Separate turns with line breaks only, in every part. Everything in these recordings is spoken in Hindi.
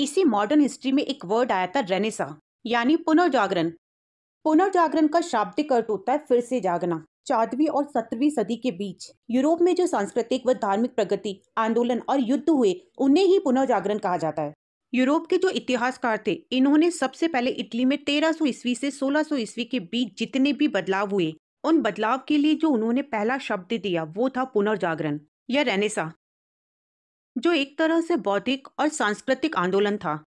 इसी मॉडर्न हिस्ट्री में एक वर्ड आया था रेनेसा यानी पुनर्जागरण पुनर्जागरण का शाब्दिक अर्थ होता है फिर से जागना चौदहवीं और सत्रहवीं सदी के बीच यूरोप में जो सांस्कृतिक व धार्मिक प्रगति आंदोलन और युद्ध हुए उन्हें ही पुनर्जागरण कहा जाता है यूरोप के जो इतिहासकार थे इन्होंने सबसे पहले इटली में 1300 ईस्वी से 1600 ईस्वी के बीच जितने भी बदलाव हुए उन बदलाव के लिए जो उन्होंने पहला शब्द दिया वो था पुनर्जागरण या रेनेसा जो एक तरह से बौद्धिक और सांस्कृतिक आंदोलन था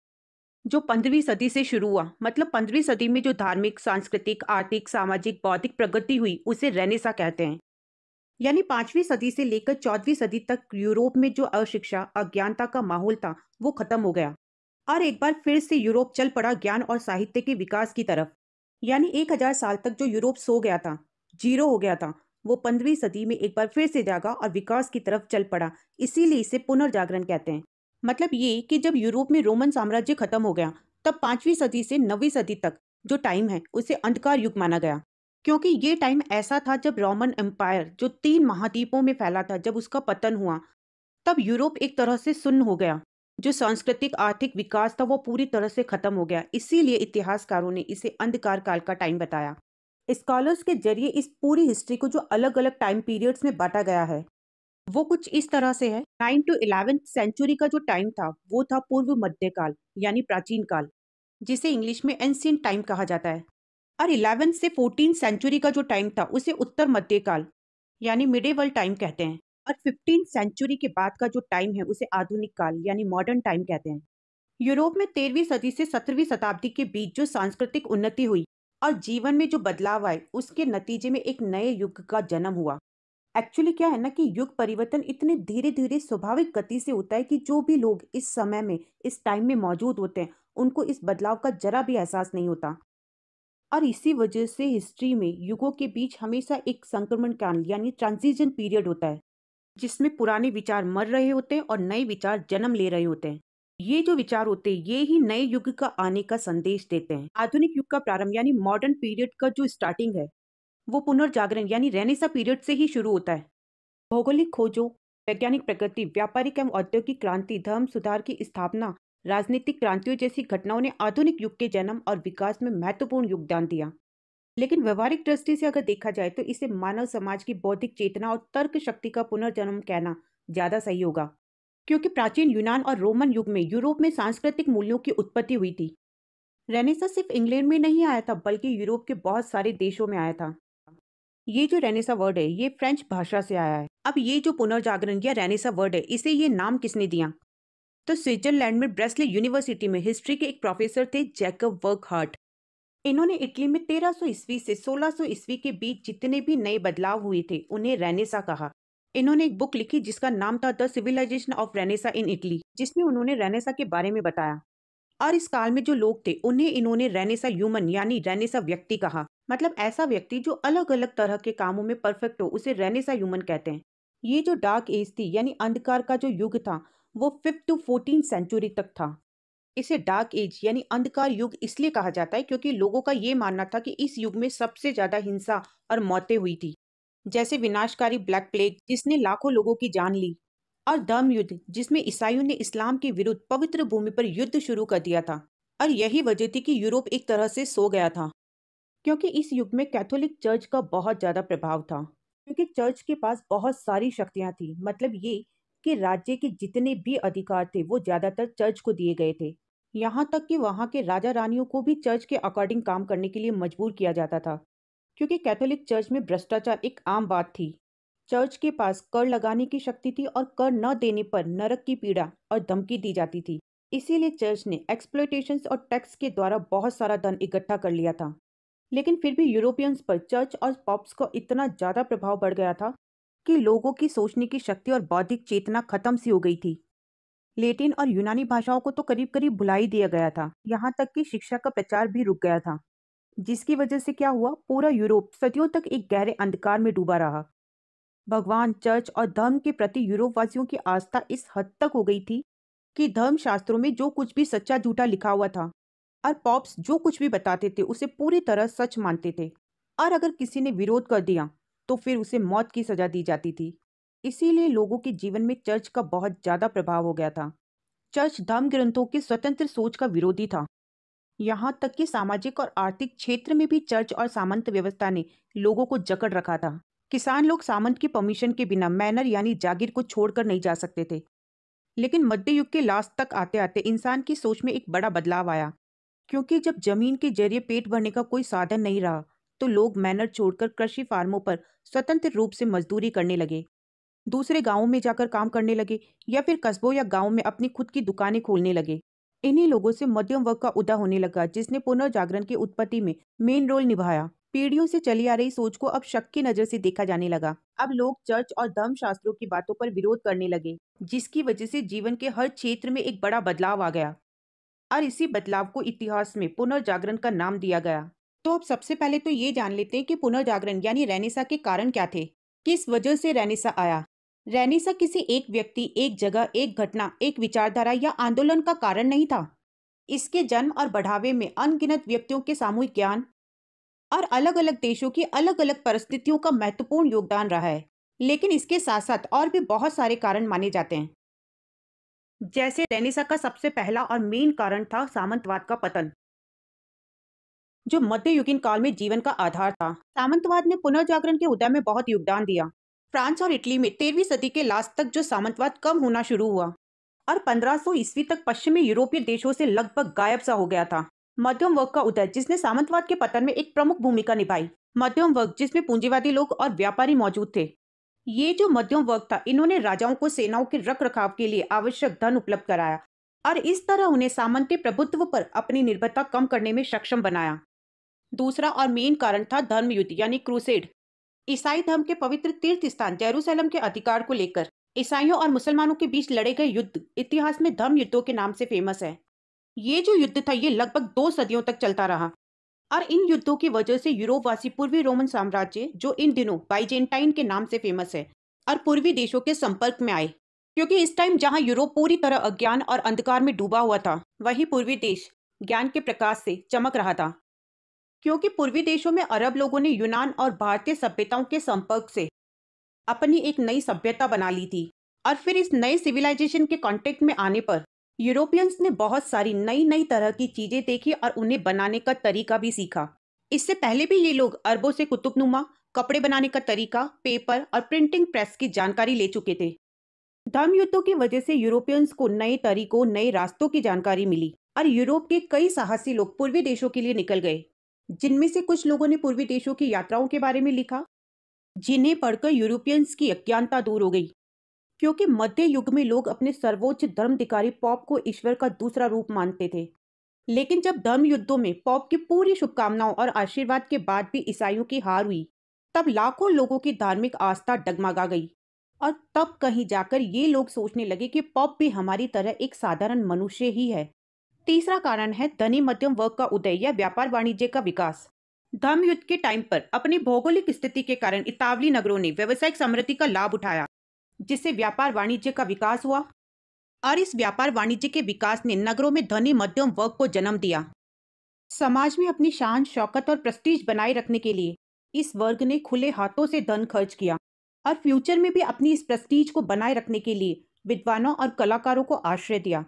जो पंद्रहवीं सदी से शुरू हुआ मतलब पंद्रहवीं सदी में जो धार्मिक सांस्कृतिक आर्थिक सामाजिक बौद्धिक प्रगति हुई उसे रेनेसा कहते हैं यानी पांचवीं सदी से लेकर चौदहवीं सदी तक यूरोप में जो अशिक्षा अज्ञानता का माहौल था वो खत्म हो गया और एक बार फिर से यूरोप चल पड़ा ज्ञान और साहित्य के विकास की तरफ यानी एक हजार साल तक जो यूरोप सो गया था जीरो हो गया था वो पंद्रवी सदी में एक बार फिर से जागा और विकास की तरफ चल पड़ा इसीलिए इसे पुनर्जागरण कहते हैं मतलब ये कि जब यूरोप में रोमन साम्राज्य खत्म हो गया तब पांचवी सदी से नवी सदी तक जो टाइम है उसे अंधकार युग माना गया क्योंकि ये टाइम ऐसा था जब रोमन एम्पायर जो तीन महाद्वीपों में फैला था जब उसका पतन हुआ तब यूरोप एक तरह से सुन्न हो गया जो सांस्कृतिक आर्थिक विकास था वो पूरी तरह से खत्म हो गया इसीलिए इतिहासकारों ने इसे अंधकार काल का टाइम बताया स्कॉलर्स के जरिए इस पूरी हिस्ट्री को जो अलग अलग टाइम पीरियड्स में बांटा गया है वो कुछ इस तरह से है नाइन टू इलेवेंथ सेंचुरी का जो टाइम था वो था पूर्व मध्यकाल यानी प्राचीन काल जिसे इंग्लिश में एंसियंट टाइम कहा जाता है और इलेवेंथ से फोर्टीन सेंचुरी का जो टाइम था उसे उत्तर मध्यकाल यानी मिडेवल टाइम कहते हैं और फिफ्टीन सेंचुरी के बाद का जो टाइम है उसे आधुनिक काल यानी मॉडर्न टाइम कहते हैं यूरोप में तेरहवीं सदी से सत्रहवीं शताब्दी के बीच जो सांस्कृतिक उन्नति हुई और जीवन में जो बदलाव आए उसके नतीजे में एक नए युग का जन्म हुआ एक्चुअली क्या है ना कि युग परिवर्तन इतने धीरे धीरे स्वाभाविक गति से होता है कि जो भी लोग इस समय में इस टाइम में मौजूद होते हैं उनको इस बदलाव का जरा भी एहसास नहीं होता और इसी वजह से हिस्ट्री में युगों के बीच हमेशा एक संक्रमण काल यानी ट्रांजिशन पीरियड होता है जिसमें पुराने विचार मर रहे होते हैं और नए विचार जन्म ले रहे होते हैं ये जो विचार होते हैं ये ही नए युग का आने का संदेश देते हैं आधुनिक युग का प्रारंभ यानी मॉडर्न पीरियड का जो स्टार्टिंग है वो पुनर्जागरण यानी रेनेसा पीरियड से ही शुरू होता है भौगोलिक खोजों वैज्ञानिक प्रगति व्यापारिक एवं औद्योगिक क्रांति धर्म सुधार की स्थापना राजनीतिक क्रांतियों जैसी घटनाओं ने आधुनिक युग के जन्म और विकास में महत्वपूर्ण योगदान दिया लेकिन व्यवहारिक दृष्टि से अगर देखा जाए तो इसे मानव समाज की बौद्धिक चेतना और तर्क शक्ति का पुनर्जन्म कहना ज़्यादा सही होगा क्योंकि प्राचीन यूनान और रोमन युग में यूरोप में सांस्कृतिक मूल्यों की उत्पत्ति हुई थी रेनेसा सिर्फ इंग्लैंड में नहीं आया था बल्कि यूरोप के बहुत सारे देशों में आया था ये जो रेनेसा वर्ड है ये फ्रेंच भाषा से आया है अब ये जो पुनर्जागरण या रेनेसा वर्ड है इसे ये नाम किसने दिया तो स्विट्जरलैंड में ब्रेसले यूनिवर्सिटी में हिस्ट्री के एक प्रोफेसर थे जैकब वर्क इन्होंने इटली में 1300 ईस्वी से 1600 ईस्वी के बीच जितने भी नए बदलाव हुए थे उन्हें रेनेसा कहा इन्होंने एक बुक लिखी जिसका नाम था the civilisation of renaissance in Italy जिसमें उन्होंने रेनेसा के बारे में बताया और इस काल में जो लोग थे उन्हें इन्होंने रेनेसा ह्यूमन यानी रेनेसा व्यक्ति कहा मतलब ऐसा व्यक्ति जो अलग अलग तरह के कामों में परफेक्ट हो उसे रेनेसा ह्यूमन कहते हैं ये जो डार्क एज थी यानी अंधकार का जो युग था वो फिफ्थ टू फोर्टीन सेंचुरी तक था इसे डार्क एज यानी अंधकार युग इसलिए कहा जाता है क्योंकि लोगों का ये मानना था कि इस युग में सबसे ज़्यादा हिंसा और मौतें हुई थी जैसे विनाशकारी ब्लैक प्लेग जिसने लाखों लोगों की जान ली और दम युद्ध जिसमें ईसाइयों ने इस्लाम के विरुद्ध पवित्र भूमि पर युद्ध शुरू कर दिया था और यही वजह थी कि यूरोप एक तरह से सो गया था क्योंकि इस युग में कैथोलिक चर्च का बहुत ज़्यादा प्रभाव था क्योंकि चर्च के पास बहुत सारी शक्तियाँ थी मतलब ये कि राज्य के जितने भी अधिकार थे वो ज़्यादातर चर्च को दिए गए थे यहाँ तक कि वहाँ के राजा रानियों को भी चर्च के अकॉर्डिंग काम करने के लिए मजबूर किया जाता था क्योंकि कैथोलिक चर्च में भ्रष्टाचार एक आम बात थी चर्च के पास कर लगाने की शक्ति थी और कर न देने पर नरक की पीड़ा और धमकी दी जाती थी इसीलिए चर्च ने एक्सप्लेटेशन और टैक्स के द्वारा बहुत सारा धन इकट्ठा कर लिया था लेकिन फिर भी यूरोपियंस पर चर्च और पॉप्स का इतना ज़्यादा प्रभाव बढ़ गया था कि लोगों की सोचने की शक्ति और बौद्धिक चेतना खत्म सी हो गई थी लेटिन और यूनानी भाषाओं को तो करीब करीब भुला ही दिया गया था यहाँ तक कि शिक्षा का प्रचार भी रुक गया था जिसकी वजह से क्या हुआ पूरा यूरोप सदियों तक एक गहरे अंधकार में डूबा रहा भगवान चर्च और धर्म के प्रति यूरोपवासियों की आस्था इस हद तक हो गई थी कि धर्मशास्त्रों में जो कुछ भी सच्चा झूठा लिखा हुआ था और पॉप्स जो कुछ भी बताते थे उसे पूरी तरह सच मानते थे और अगर किसी ने विरोध कर दिया तो फिर उसे मौत की सजा दी जाती थी इसीलिए लोगों के जीवन में चर्च का बहुत ज़्यादा प्रभाव हो गया था चर्च धर्म ग्रंथों के स्वतंत्र सोच का विरोधी था यहाँ तक कि सामाजिक और आर्थिक क्षेत्र में भी चर्च और सामंत व्यवस्था ने लोगों को जकड़ रखा था किसान लोग सामंत की परमिशन के बिना मैनर यानी जागीर को छोड़कर नहीं जा सकते थे लेकिन मध्य युग के लास्ट तक आते आते इंसान की सोच में एक बड़ा बदलाव आया क्योंकि जब जमीन के जरिए पेट भरने का कोई साधन नहीं रहा तो लोग मैनर छोड़कर कृषि फार्मों पर स्वतंत्र रूप से मजदूरी करने लगे दूसरे गांवों में जाकर काम करने लगे या फिर कस्बों या गाँव में अपनी खुद की दुकानें खोलने लगे इन्हीं लोगों से मध्यम वर्ग का उदा होने लगा जिसने पुनर्जागरण की उत्पत्ति में मेन रोल निभाया पीढ़ियों से चली आ रही सोच को अब शक की नजर से देखा जाने लगा अब लोग चर्च और धर्म शास्त्रों की बातों पर विरोध करने लगे जिसकी वजह से जीवन के हर क्षेत्र में एक बड़ा बदलाव आ गया और इसी बदलाव को इतिहास में पुनर्जागरण का नाम दिया गया तो अब सबसे पहले तो ये जान लेते हैं कि पुनर्जागरण यानी रैनिसा के कारण क्या थे किस वजह से रैनिसा आया रेनेसा किसी एक व्यक्ति एक जगह एक घटना एक विचारधारा या आंदोलन का कारण नहीं था इसके जन्म और बढ़ावे में अनगिनत व्यक्तियों के सामूहिक ज्ञान और अलग अलग देशों की अलग अलग परिस्थितियों का महत्वपूर्ण योगदान रहा है लेकिन इसके साथ साथ और भी बहुत सारे कारण माने जाते हैं जैसे रेनेसा का सबसे पहला और मेन कारण था सामंतवाद का पतन जो मध्ययुगीन काल में जीवन का आधार था सामंतवाद ने पुनर्जागरण के उदय में बहुत योगदान दिया फ्रांस और इटली में तेरहवीं सदी के लास्ट तक जो सामंतवाद कम होना शुरू हुआ और 1500 ईस्वी तक पश्चिमी यूरोपीय देशों से लगभग गायब सा हो गया था मध्यम वर्ग का उदय जिसने सामंतवाद के पतन में एक प्रमुख भूमिका निभाई मध्यम वर्ग जिसमें पूंजीवादी लोग और व्यापारी मौजूद थे ये जो मध्यम वर्ग था इन्होंने राजाओं को सेनाओं के रख रखाव के लिए आवश्यक धन उपलब्ध कराया और इस तरह उन्हें सामंती प्रभुत्व पर अपनी निर्भरता कम करने में सक्षम बनाया दूसरा और मेन कारण था धर्मयुद्ध यानी क्रूसेड ईसाई धर्म के पवित्र तीर्थ स्थान जेरूसलम के अधिकार को लेकर ईसाइयों और मुसलमानों के बीच लड़े गए युद्ध इतिहास में धर्म युद्धों के नाम से फेमस है ये जो युद्ध था ये लगभग दो सदियों तक चलता रहा और इन युद्धों की वजह से यूरोपवासी पूर्वी रोमन साम्राज्य जो इन दिनों बाइजेंटाइन के नाम से फेमस है और पूर्वी देशों के संपर्क में आए क्योंकि इस टाइम जहां यूरोप पूरी तरह अज्ञान और अंधकार में डूबा हुआ था वही पूर्वी देश ज्ञान के प्रकाश से चमक रहा था क्योंकि पूर्वी देशों में अरब लोगों ने यूनान और भारतीय सभ्यताओं के संपर्क से अपनी एक नई सभ्यता बना ली थी और फिर इस नए सिविलाइजेशन के कॉन्टेक्ट में आने पर यूरोपियंस ने बहुत सारी नई नई तरह की चीज़ें देखी और उन्हें बनाने का तरीका भी सीखा इससे पहले भी ये लोग अरबों से कुतुबनुमा कपड़े बनाने का तरीका पेपर और प्रिंटिंग प्रेस की जानकारी ले चुके थे धर्म युद्धों की वजह से यूरोपियंस को नए तरीकों नए रास्तों की जानकारी मिली और यूरोप के कई साहसी लोग पूर्वी देशों के लिए निकल गए जिनमें से कुछ लोगों ने पूर्वी देशों की यात्राओं के बारे में लिखा जिन्हें पढ़कर यूरोपियंस की अज्ञानता दूर हो गई क्योंकि मध्य युग में लोग अपने सर्वोच्च धर्मधिकारी पॉप को ईश्वर का दूसरा रूप मानते थे लेकिन जब धर्म युद्धों में पॉप की पूरी शुभकामनाओं और आशीर्वाद के बाद भी ईसाइयों की हार हुई तब लाखों लोगों की धार्मिक आस्था डगमगा गई और तब कहीं जाकर ये लोग सोचने लगे कि पॉप भी हमारी तरह एक साधारण मनुष्य ही है तीसरा कारण है धनी मध्यम वर्ग का उदय या व्यापार वाणिज्य का विकास धर्म युद्ध के टाइम पर अपनी भौगोलिक स्थिति के कारण इतावली नगरों ने व्यावसायिक समृद्धि का लाभ उठाया जिससे व्यापार वाणिज्य का विकास हुआ और इस व्यापार वाणिज्य के विकास ने नगरों में धनी मध्यम वर्ग को जन्म दिया समाज में अपनी शान शौकत और प्रस्टीज बनाए रखने के लिए इस वर्ग ने खुले हाथों से धन खर्च किया और फ्यूचर में भी अपनी इस प्रस्टीज को बनाए रखने के लिए विद्वानों और कलाकारों को आश्रय दिया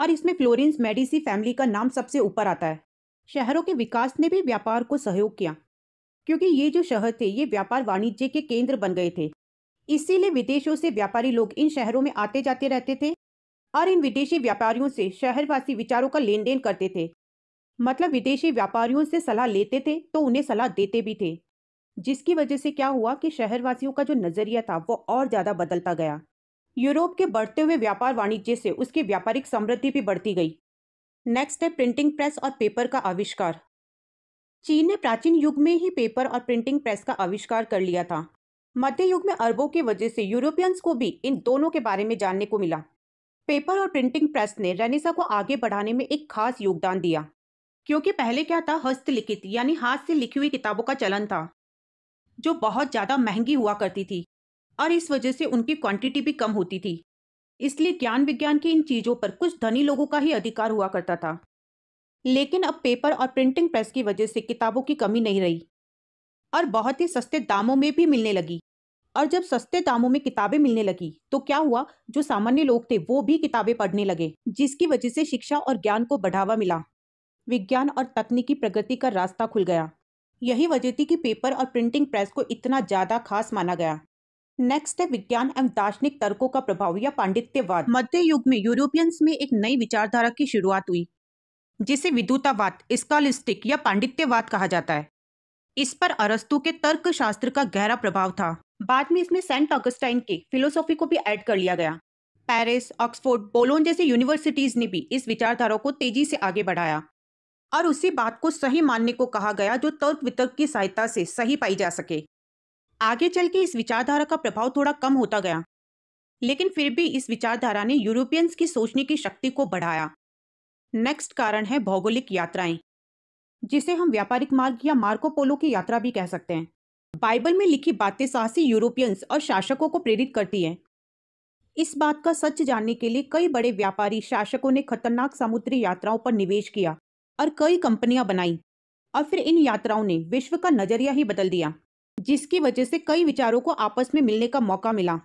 और इसमें फ्लोरेंस मेडिसी फैमिली का नाम सबसे ऊपर आता है शहरों के विकास ने भी व्यापार को सहयोग किया क्योंकि ये जो शहर थे ये व्यापार वाणिज्य के केंद्र बन गए थे इसीलिए विदेशों से व्यापारी लोग इन शहरों में आते जाते रहते थे और इन विदेशी व्यापारियों से शहरवासी विचारों का लेन देन करते थे मतलब विदेशी व्यापारियों से सलाह लेते थे तो उन्हें सलाह देते भी थे जिसकी वजह से क्या हुआ कि शहरवासियों का जो नज़रिया था वो और ज़्यादा बदलता गया यूरोप के बढ़ते हुए व्यापार वाणिज्य से उसकी व्यापारिक समृद्धि भी बढ़ती गई नेक्स्ट है प्रिंटिंग प्रेस और पेपर का आविष्कार चीन ने प्राचीन युग में ही पेपर और प्रिंटिंग प्रेस का आविष्कार कर लिया था मध्य युग में अरबों की वजह से यूरोपियंस को भी इन दोनों के बारे में जानने को मिला पेपर और प्रिंटिंग प्रेस ने रेनेसा को आगे बढ़ाने में एक खास योगदान दिया क्योंकि पहले क्या था हस्तलिखित यानी हाथ से लिखी हुई किताबों का चलन था जो बहुत ज़्यादा महंगी हुआ करती थी और इस वजह से उनकी क्वांटिटी भी कम होती थी इसलिए ज्ञान विज्ञान की इन चीज़ों पर कुछ धनी लोगों का ही अधिकार हुआ करता था लेकिन अब पेपर और प्रिंटिंग प्रेस की वजह से किताबों की कमी नहीं रही और बहुत ही सस्ते दामों में भी मिलने लगी और जब सस्ते दामों में किताबें मिलने लगी तो क्या हुआ जो सामान्य लोग थे वो भी किताबें पढ़ने लगे जिसकी वजह से शिक्षा और ज्ञान को बढ़ावा मिला विज्ञान और तकनीकी प्रगति का रास्ता खुल गया यही वजह थी कि पेपर और प्रिंटिंग प्रेस को इतना ज़्यादा खास माना गया नेक्स्ट है विज्ञान एवं दार्शनिक तर्कों का प्रभाव या पांडित्यवाद मध्य युग में यूरोपियंस में एक नई विचारधारा की शुरुआत हुई जिसे विद्युतावाद स्कॉलिस्टिक या पांडित्यवाद कहा जाता है इस पर अरस्तु के तर्क शास्त्र का गहरा प्रभाव था बाद में इसमें सेंट ऑगस्टाइन के फिलोसॉफी को भी ऐड कर लिया गया पेरिस ऑक्सफोर्ड बोलोन जैसी यूनिवर्सिटीज ने भी इस विचारधारा को तेजी से आगे बढ़ाया और उसी बात को सही मानने को कहा गया जो तर्क वितर्क की सहायता से सही पाई जा सके आगे चल के इस विचारधारा का प्रभाव थोड़ा कम होता गया लेकिन फिर भी इस विचारधारा ने यूरोपियंस की सोचने की शक्ति को बढ़ाया नेक्स्ट कारण है भौगोलिक यात्राएं जिसे हम व्यापारिक मार्ग या मार्कोपोलो की यात्रा भी कह सकते हैं बाइबल में लिखी बातें साहसी यूरोपियंस और शासकों को प्रेरित करती हैं इस बात का सच जानने के लिए कई बड़े व्यापारी शासकों ने खतरनाक समुद्री यात्राओं पर निवेश किया और कई कंपनियां बनाई और फिर इन यात्राओं ने विश्व का नजरिया ही बदल दिया जिसकी वजह से कई विचारों को आपस में मिलने का मौका मिला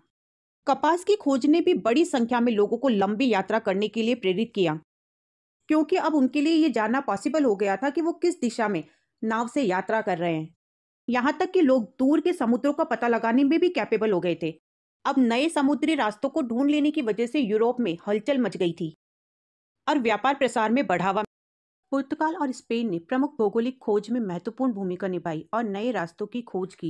कपास की खोज ने भी बड़ी संख्या में लोगों को लंबी यात्रा करने के लिए प्रेरित किया क्योंकि अब उनके लिए ये जानना पॉसिबल हो गया था कि वो किस दिशा में नाव से यात्रा कर रहे हैं यहाँ तक कि लोग दूर के समुद्रों का पता लगाने में भी कैपेबल हो गए थे अब नए समुद्री रास्तों को ढूंढ लेने की वजह से यूरोप में हलचल मच गई थी और व्यापार प्रसार में बढ़ावा पुर्तगाल और स्पेन ने प्रमुख भौगोलिक खोज में महत्वपूर्ण भूमिका निभाई और नए रास्तों की खोज की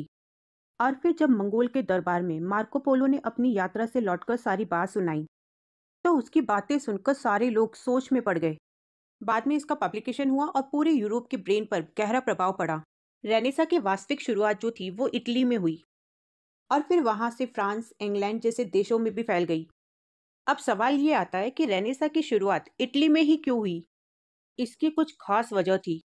और फिर जब मंगोल के दरबार में मार्कोपोलो ने अपनी यात्रा से लौटकर सारी बात सुनाई तो उसकी बातें सुनकर सारे लोग सोच में पड़ गए बाद में इसका पब्लिकेशन हुआ और पूरे यूरोप के ब्रेन पर गहरा प्रभाव पड़ा रेनेसा की वास्तविक शुरुआत जो थी वो इटली में हुई और फिर वहाँ से फ्रांस इंग्लैंड जैसे देशों में भी फैल गई अब सवाल ये आता है कि रेनेसा की शुरुआत इटली में ही क्यों हुई इसकी कुछ खास वजह थी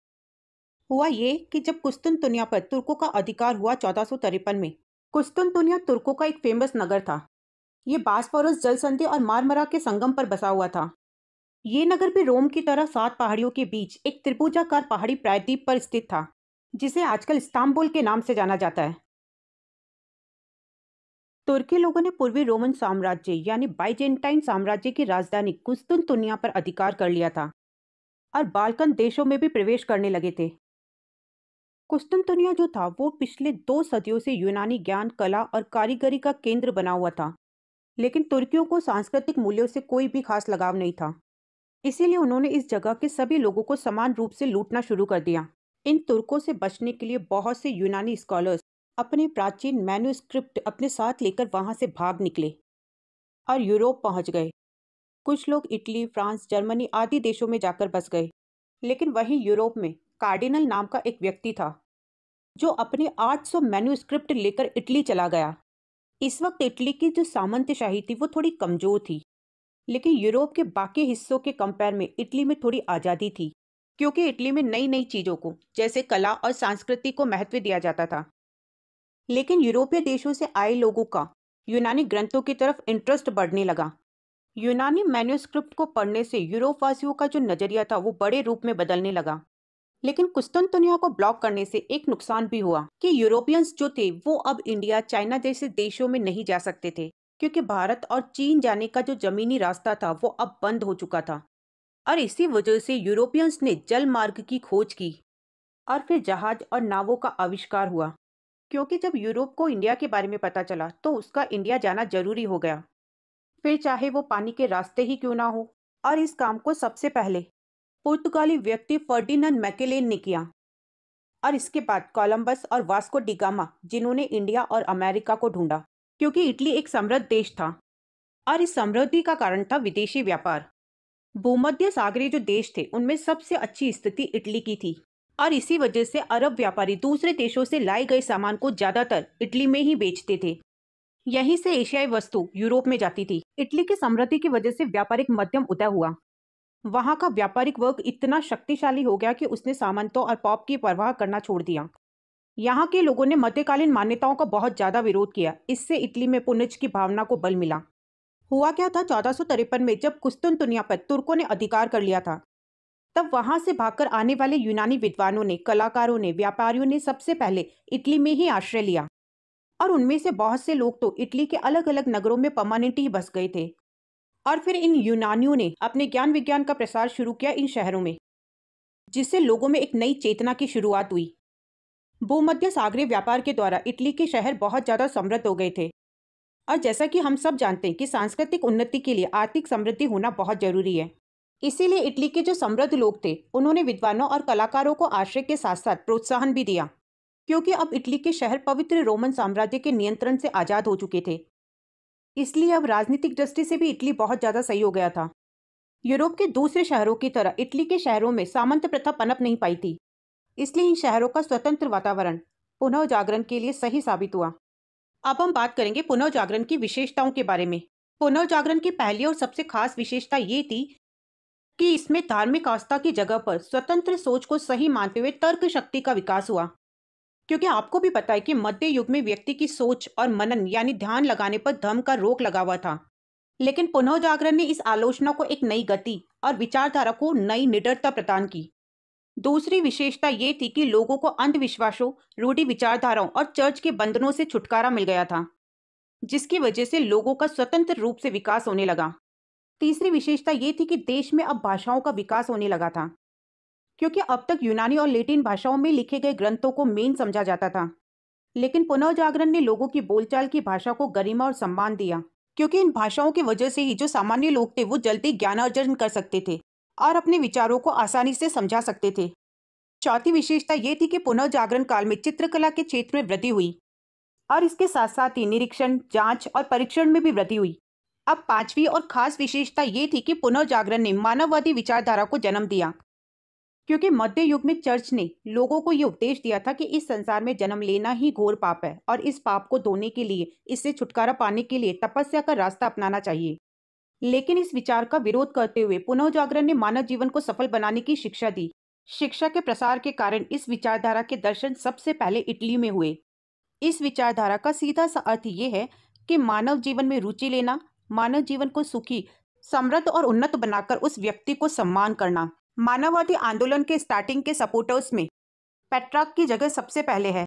हुआ ये कि जब कुस्तुन दुनिया पर तुर्कों का अधिकार हुआ चौदह में कुस्तुन दुनिया तुर्कों का एक फेमस नगर था ये जल जलसंधि और मारमरा के संगम पर बसा हुआ था ये नगर भी रोम की तरह सात पहाड़ियों के बीच एक त्रिभुजाकार पहाड़ी प्रायद्वीप पर स्थित था जिसे आजकल इस्तांबुल के नाम से जाना जाता है तुर्की लोगों ने पूर्वी रोमन साम्राज्य यानी बाइजेंटाइन साम्राज्य की राजधानी कुस्तुन दुनिया पर अधिकार कर लिया था और बालकन देशों में भी प्रवेश करने लगे थे कुस्तंतुनिया जो था वो पिछले दो सदियों से यूनानी ज्ञान कला और कारीगरी का केंद्र बना हुआ था लेकिन तुर्कियों को सांस्कृतिक मूल्यों से कोई भी खास लगाव नहीं था इसीलिए उन्होंने इस जगह के सभी लोगों को समान रूप से लूटना शुरू कर दिया इन तुर्कों से बचने के लिए बहुत से यूनानी स्कॉलर्स अपने प्राचीन मैन्यूस्क्रिप्ट अपने साथ लेकर वहां से भाग निकले और यूरोप पहुंच गए कुछ लोग इटली फ्रांस जर्मनी आदि देशों में जाकर बस गए लेकिन वहीं यूरोप में कार्डिनल नाम का एक व्यक्ति था जो अपने 800 मैन्यूस्क्रिप्ट लेकर इटली चला गया इस वक्त इटली की जो सामंतशाही थी वो थोड़ी कमज़ोर थी लेकिन यूरोप के बाकी हिस्सों के कंपेयर में इटली में थोड़ी आज़ादी थी क्योंकि इटली में नई नई चीज़ों को जैसे कला और संस्कृति को महत्व दिया जाता था लेकिन यूरोपीय देशों से आए लोगों का यूनानी ग्रंथों की तरफ इंटरेस्ट बढ़ने लगा यूनानी मैन्यूस्क्रिप्ट को पढ़ने से यूरोप वासियों का जो नज़रिया था वो बड़े रूप में बदलने लगा लेकिन कुस्तनतुनिया को ब्लॉक करने से एक नुकसान भी हुआ कि यूरोपियंस जो थे वो अब इंडिया चाइना जैसे देशों में नहीं जा सकते थे क्योंकि भारत और चीन जाने का जो जमीनी रास्ता था वो अब बंद हो चुका था और इसी वजह से यूरोपियंस ने जल मार्ग की खोज की और फिर जहाज और नावों का आविष्कार हुआ क्योंकि जब यूरोप को इंडिया के बारे में पता चला तो उसका इंडिया जाना जरूरी हो गया फिर चाहे वो पानी के रास्ते ही क्यों ना हो और इस काम को सबसे पहले पुर्तगाली व्यक्ति फर्डिनंड मैकेलेन ने किया और इसके बाद कोलंबस और वास्को डिगामा जिन्होंने इंडिया और अमेरिका को ढूंढा क्योंकि इटली एक समृद्ध देश था और इस समृद्धि का कारण था विदेशी व्यापार भूमध्य सागरी जो देश थे उनमें सबसे अच्छी स्थिति इटली की थी और इसी वजह से अरब व्यापारी दूसरे देशों से लाए गए सामान को ज़्यादातर इटली में ही बेचते थे यहीं से एशियाई वस्तु यूरोप में जाती थी इटली की समृद्धि की वजह से व्यापारिक मध्यम उदय हुआ वहां का व्यापारिक वर्ग इतना शक्तिशाली हो गया कि उसने सामंतों और पॉप की परवाह करना छोड़ दिया यहाँ के लोगों ने मध्यकालीन मान्यताओं का बहुत ज़्यादा विरोध किया इससे इटली में पुनज की भावना को बल मिला हुआ क्या था चौदह में जब कुस्तुन दुनिया पर तुर्कों ने अधिकार कर लिया था तब वहां से भागकर आने वाले यूनानी विद्वानों ने कलाकारों ने व्यापारियों ने सबसे पहले इटली में ही आश्रय लिया और उनमें से बहुत से लोग तो इटली के अलग अलग नगरों में परमानेंट ही बस गए थे और फिर इन यूनानियों ने अपने ज्ञान विज्ञान का प्रसार शुरू किया इन शहरों में जिससे लोगों में एक नई चेतना की शुरुआत हुई भूमध्य सागरी व्यापार के द्वारा इटली के शहर बहुत ज़्यादा समृद्ध हो गए थे और जैसा कि हम सब जानते हैं कि सांस्कृतिक उन्नति के लिए आर्थिक समृद्धि होना बहुत जरूरी है इसीलिए इटली के जो समृद्ध लोग थे उन्होंने विद्वानों और कलाकारों को आश्रय के साथ साथ प्रोत्साहन भी दिया क्योंकि अब इटली के शहर पवित्र रोमन साम्राज्य के नियंत्रण से आज़ाद हो चुके थे इसलिए अब राजनीतिक दृष्टि से भी इटली बहुत ज़्यादा सही हो गया था यूरोप के दूसरे शहरों की तरह इटली के शहरों में सामंत प्रथा पनप नहीं पाई थी इसलिए इन शहरों का स्वतंत्र वातावरण पुनः जागरण के लिए सही साबित हुआ अब हम बात करेंगे पुनः जागरण की विशेषताओं के बारे में पुनः जागरण की पहली और सबसे खास विशेषता ये थी कि इसमें धार्मिक आस्था की जगह पर स्वतंत्र सोच को सही मानते हुए तर्क शक्ति का विकास हुआ क्योंकि आपको भी पता है कि मध्य युग में व्यक्ति की सोच और मनन यानी ध्यान लगाने पर धर्म का रोक लगा हुआ था लेकिन पुनः जागरण ने इस आलोचना को एक नई गति और विचारधारा को नई निडरता प्रदान की दूसरी विशेषता ये थी कि लोगों को अंधविश्वासों रूढ़ी विचारधाराओं और चर्च के बंधनों से छुटकारा मिल गया था जिसकी वजह से लोगों का स्वतंत्र रूप से विकास होने लगा तीसरी विशेषता ये थी कि देश में अब भाषाओं का विकास होने लगा था क्योंकि अब तक यूनानी और लेटिन भाषाओं में लिखे गए ग्रंथों को मेन समझा जाता था लेकिन पुनर्जागरण ने लोगों की बोलचाल की भाषा को गरिमा और सम्मान दिया क्योंकि इन भाषाओं की वजह से ही जो सामान्य लोग थे वो जल्दी ज्ञान अर्जन कर सकते थे और अपने विचारों को आसानी से समझा सकते थे चौथी विशेषता ये थी कि पुनर्जागरण काल में चित्रकला के क्षेत्र में वृद्धि हुई और इसके साथ साथ ही निरीक्षण जांच और परीक्षण में भी वृद्धि हुई अब पांचवी और खास विशेषता ये थी कि पुनर्जागरण ने मानववादी विचारधारा को जन्म दिया क्योंकि मध्य युग में चर्च ने लोगों को ये उपदेश दिया था कि इस संसार में जन्म लेना ही घोर पाप है और इस पाप को धोने के लिए इससे छुटकारा पाने के लिए तपस्या का रास्ता अपनाना चाहिए लेकिन इस विचार का विरोध करते हुए पुनः जागरण ने मानव जीवन को सफल बनाने की शिक्षा दी शिक्षा के प्रसार के कारण इस विचारधारा के दर्शन सबसे पहले इटली में हुए इस विचारधारा का सीधा सा अर्थ ये है कि मानव जीवन में रुचि लेना मानव जीवन को सुखी समृद्ध और उन्नत बनाकर उस व्यक्ति को सम्मान करना मानववादी आंदोलन के स्टार्टिंग के सपोर्टर्स में पेट्राक की जगह सबसे पहले है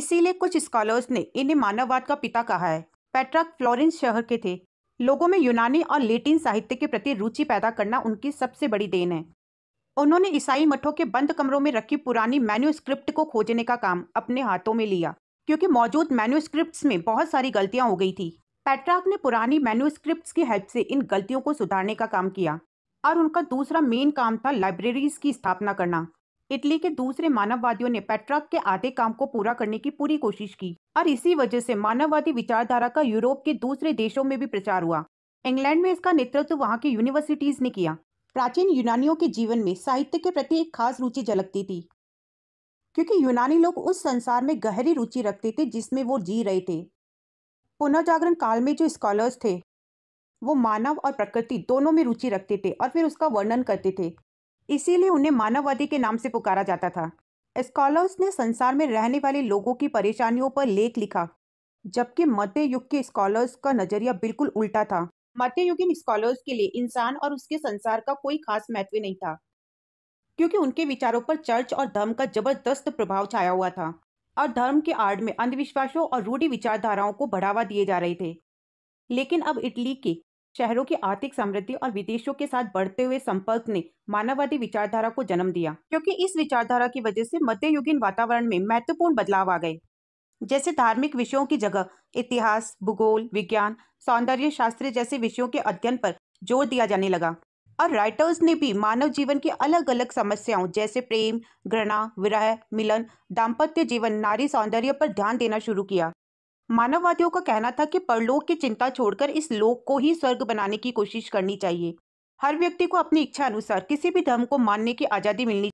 इसीलिए कुछ स्कॉलर्स ने इन्हें मानववाद का पिता कहा है पेट्राक फ्लोरेंस शहर के थे लोगों में यूनानी और लेटिन साहित्य के प्रति रुचि पैदा करना उनकी सबसे बड़ी देन है उन्होंने ईसाई मठों के बंद कमरों में रखी पुरानी मैन्यूस्क्रिप्ट को खोजने का काम अपने हाथों में लिया क्योंकि मौजूद मैन्यूस्क्रिप्ट में बहुत सारी गलतियां हो गई थी पेट्राक ने पुरानी मैन्यूस्क्रिप्ट की हेल्प से इन गलतियों को सुधारने का काम किया और उनका दूसरा मेन काम था लाइब्रेरीज की स्थापना करना इटली के दूसरे मानववादियों ने पेट्राक के आधे काम को पूरा करने की पूरी कोशिश की और इसी वजह से मानववादी विचारधारा का यूरोप के दूसरे देशों में भी प्रचार हुआ इंग्लैंड में इसका नेतृत्व वहाँ की यूनिवर्सिटीज ने किया प्राचीन यूनानियों के जीवन में साहित्य के प्रति एक खास रुचि झलकती थी क्योंकि यूनानी लोग उस संसार में गहरी रुचि रखते थे जिसमें वो जी रहे थे पुनर्जागरण काल में जो स्कॉलर्स थे वो मानव और प्रकृति दोनों में रुचि रखते थे और फिर उसका वर्णन करते थे इसीलिए उन्हें मानववादी के नाम से पुकारा जाता था स्कॉलर्स ने संसार में रहने वाले लोगों की परेशानियों पर लेख लिखा जबकि मध्य युग के स्कॉलर्स का नजरिया बिल्कुल उल्टा था मध्ययुगीन स्कॉलर्स के लिए इंसान और उसके संसार का कोई खास महत्व नहीं था क्योंकि उनके विचारों पर चर्च और धर्म का जबरदस्त प्रभाव छाया हुआ था और धर्म के आड़ में अंधविश्वासों और रूढ़ी विचारधाराओं को बढ़ावा दिए जा रहे थे लेकिन अब इटली के शहरों की आर्थिक समृद्धि और विदेशों के साथ बढ़ते हुए संपर्क ने मानववादी विचारधारा को जन्म दिया क्योंकि इस विचारधारा की वजह से मध्ययुगीन वातावरण में महत्वपूर्ण बदलाव आ गए जैसे धार्मिक विषयों की जगह इतिहास भूगोल विज्ञान सौंदर्य शास्त्र जैसे विषयों के अध्ययन पर जोर दिया जाने लगा और राइटर्स ने भी मानव जीवन की अलग अलग समस्याओं जैसे प्रेम घृणा विरह मिलन दाम्पत्य जीवन नारी सौंदर्य पर ध्यान देना शुरू किया मानववादियों का कहना था कि परलोक की चिंता छोड़कर इस लोक को ही स्वर्ग बनाने की कोशिश करनी चाहिए हर व्यक्ति को अपनी इच्छा अनुसार किसी भी धर्म को मानने की आज़ादी मिलनी